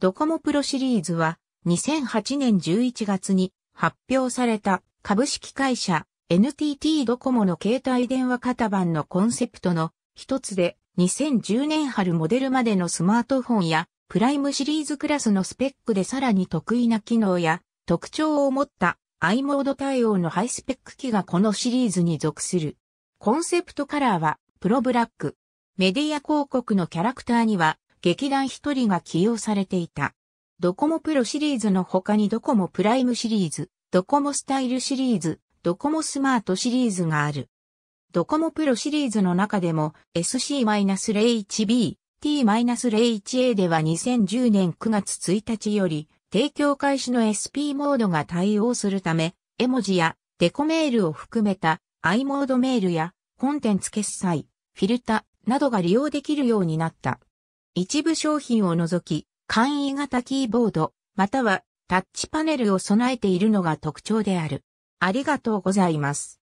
ドコモプロシリーズは2008年11月に発表された株式会社 NTT ドコモの携帯電話型番のコンセプトの一つで2010年春モデルまでのスマートフォンやプライムシリーズクラスのスペックでさらに得意な機能や特徴を持った i モード対応のハイスペック機がこのシリーズに属する。コンセプトカラーはプロブラック。メディア広告のキャラクターには劇団一人が起用されていた。ドコモプロシリーズの他にドコモプライムシリーズ、ドコモスタイルシリーズ、ドコモスマートシリーズがある。ドコモプロシリーズの中でも SC-01B、T-01A では2010年9月1日より提供開始の SP モードが対応するため、絵文字やデコメールを含めた i モードメールやコンテンツ決済、フィルタなどが利用できるようになった。一部商品を除き、簡易型キーボード、またはタッチパネルを備えているのが特徴である。ありがとうございます。